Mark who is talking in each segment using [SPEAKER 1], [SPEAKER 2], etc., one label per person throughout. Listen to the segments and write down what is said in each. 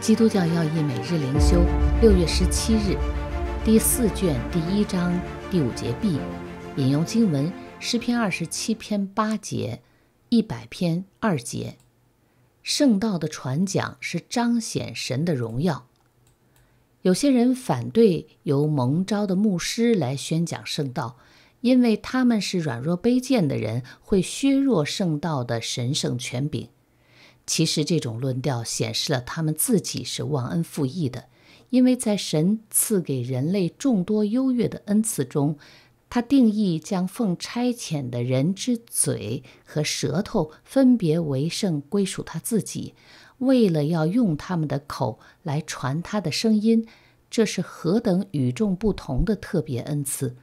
[SPEAKER 1] 基督教要义每日灵修，六月十七日，第四卷第一章第五节 B，引用经文诗篇二十七篇八节，一百篇二节，圣道的传讲是彰显神的荣耀。有些人反对由蒙召的牧师来宣讲圣道，因为他们是软弱卑贱的人，会削弱圣道的神圣权柄。其实，这种论调显示了他们自己是忘恩负义的，因为在神赐给人类众多优越的恩赐中，他定义将奉差遣的人之嘴和舌头分别为圣，归属他自己，为了要用他们的口来传他的声音，这是何等与众不同的特别恩赐！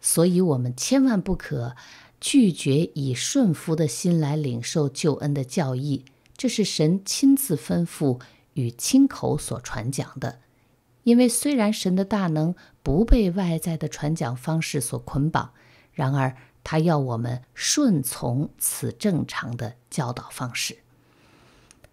[SPEAKER 1] 所以，我们千万不可拒绝以顺服的心来领受救恩的教义。这是神亲自吩咐与亲口所传讲的，因为虽然神的大能不被外在的传讲方式所捆绑，然而他要我们顺从此正常的教导方式。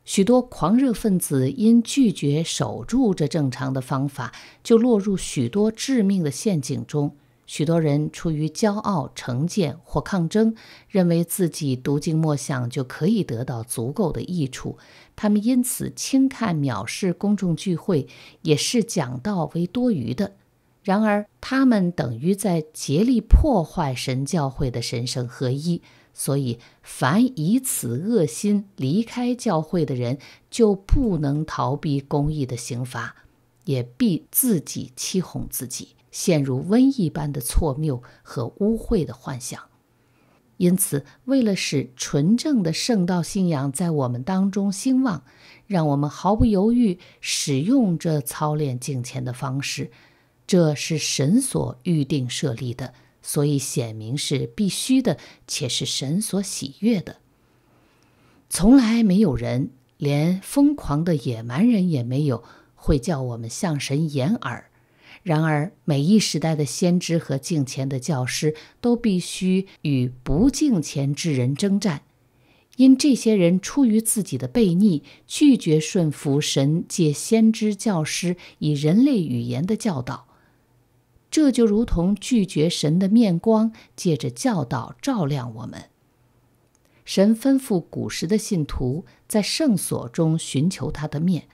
[SPEAKER 1] 许多狂热分子因拒绝守住这正常的方法，就落入许多致命的陷阱中。许多人出于骄傲、成见或抗争，认为自己读经默想就可以得到足够的益处，他们因此轻看、藐视公众聚会，也视讲道为多余的。然而，他们等于在竭力破坏神教会的神圣合一。所以，凡以此恶心离开教会的人，就不能逃避公义的刑罚，也必自己欺哄自己。陷入瘟疫般的错谬和污秽的幻想，因此，为了使纯正的圣道信仰在我们当中兴旺，让我们毫不犹豫使用这操练敬虔的方式。这是神所预定设立的，所以显明是必须的，且是神所喜悦的。从来没有人，连疯狂的野蛮人也没有，会叫我们向神掩耳。然而，每一时代的先知和敬虔的教师都必须与不敬虔之人征战，因这些人出于自己的悖逆，拒绝顺服神借先知、教师以人类语言的教导。这就如同拒绝神的面光，借着教导照亮我们。神吩咐古时的信徒在圣所中寻求他的面，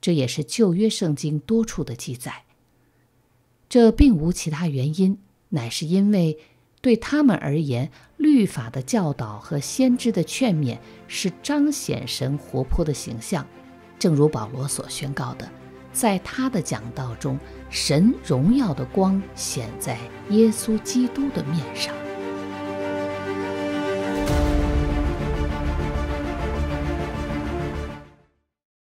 [SPEAKER 1] 这也是旧约圣经多处的记载。这并无其他原因，乃是因为对他们而言，律法的教导和先知的劝勉是彰显神活泼的形象，正如保罗所宣告的，在他的讲道中，神荣耀的光显在耶稣基督的面上。